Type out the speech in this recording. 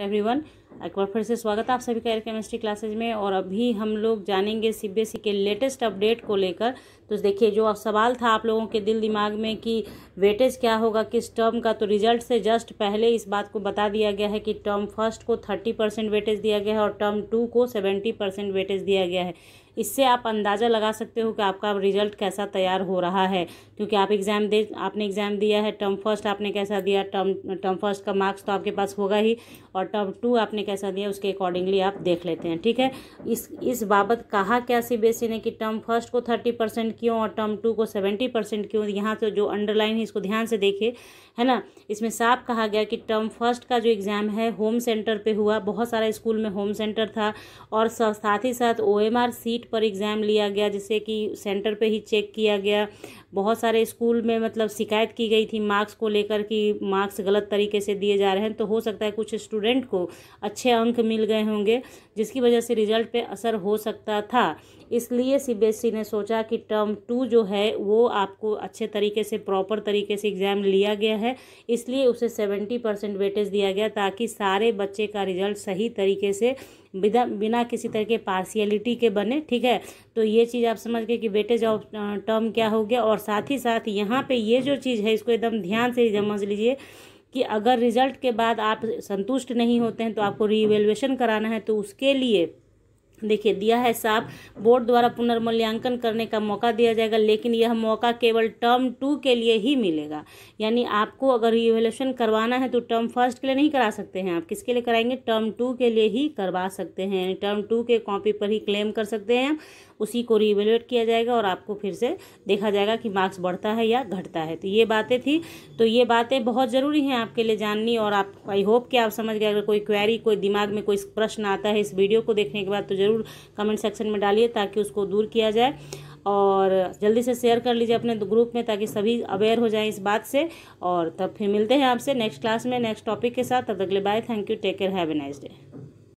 every one एक बार फिर से स्वागत है आप सभी का एयर केमिस्ट्री क्लासेज में और अभी हम लोग जानेंगे सीबीएसई e के लेटेस्ट अपडेट को लेकर तो देखिए जो सवाल था आप लोगों के दिल दिमाग में कि वेटेज क्या होगा किस टर्म का तो रिजल्ट से जस्ट पहले इस बात को बता दिया गया है कि टर्म फर्स्ट को थर्टी परसेंट वेटेज दिया गया है और टर्म टू को सेवेंटी परसेंट वेटेज दिया गया है इससे आप अंदाज़ा लगा सकते हो कि आपका रिजल्ट कैसा तैयार हो रहा है क्योंकि आप एग्ज़ाम दे आपने एग्ज़ाम दिया है टर्म फर्स्ट आपने कैसा दिया टर्म टर्म फर्स्ट का मार्क्स तो आपके पास होगा ही और टर्म टू आपने कैसा दिया उसके अकॉर्डिंगली आप देख लेते हैं ठीक है इस इस बाबत कहा क्या सी ने कि टर्म फर्स्ट को थर्टी परसेंट क्यों और टर्म टू को सेवेंटी परसेंट क्यों यहाँ से जो अंडरलाइन है इसको ध्यान से देखिए है ना इसमें साफ कहा गया कि टर्म फर्स्ट का जो एग्ज़ाम है होम सेंटर पर हुआ बहुत सारा स्कूल में होम सेंटर था और साथ ही साथ ओ सीट पर एग्ज़ाम लिया गया जिससे कि सेंटर पे ही चेक किया गया बहुत सारे स्कूल में मतलब शिकायत की गई थी मार्क्स को लेकर कि मार्क्स गलत तरीके से दिए जा रहे हैं तो हो सकता है कुछ स्टूडेंट को अच्छे अंक मिल गए होंगे जिसकी वजह से रिज़ल्ट पे असर हो सकता था इसलिए सी ने सोचा कि टर्म टू जो है वो आपको अच्छे तरीके से प्रॉपर तरीके से एग्ज़ाम लिया गया है इसलिए उसे सेवेंटी परसेंट वेटेज दिया गया ताकि सारे बच्चे का रिज़ल्ट सही तरीके से बिना बिना किसी तरह के पार्शियलिटी के बने ठीक है तो ये चीज़ आप समझ गए कि वेटेज ऑफ टर्म क्या हो गया और साथ ही साथ यहाँ पे ये जो चीज़ है इसको एकदम ध्यान से समझ लीजिए कि अगर रिजल्ट के बाद आप संतुष्ट नहीं होते हैं तो आपको रिवेलुएशन कराना है तो उसके लिए देखिए दिया है साफ बोर्ड द्वारा पुनर्मूल्यांकन करने का मौका दिया जाएगा लेकिन यह मौका केवल टर्म टू के लिए ही मिलेगा यानी आपको अगर रिवेल्यूशन करवाना है तो टर्म फर्स्ट के लिए नहीं करा सकते हैं आप किसके लिए कराएंगे टर्म टू के लिए ही करवा सकते हैं यानी टर्म टू के कॉपी पर ही क्लेम कर सकते हैं उसी को रिवेलुएट किया जाएगा और आपको फिर से देखा जाएगा कि मार्क्स बढ़ता है या घटता है तो ये बातें थी तो ये बातें बहुत ज़रूरी हैं आपके लिए जाननी और आप आई होप कि आप समझ गए अगर कोई क्वेरी कोई दिमाग में कोई प्रश्न आता है इस वीडियो को देखने के बाद तो ज़रूर कमेंट सेक्शन में डालिए ताकि उसको दूर किया जाए और जल्दी से शेयर कर लीजिए अपने ग्रुप में ताकि सभी अवेयर हो जाएं इस बात से और तब फिर मिलते हैं आपसे नेक्स्ट क्लास में नेक्स्ट टॉपिक के साथ तब अगले bye thank you take care have a nice day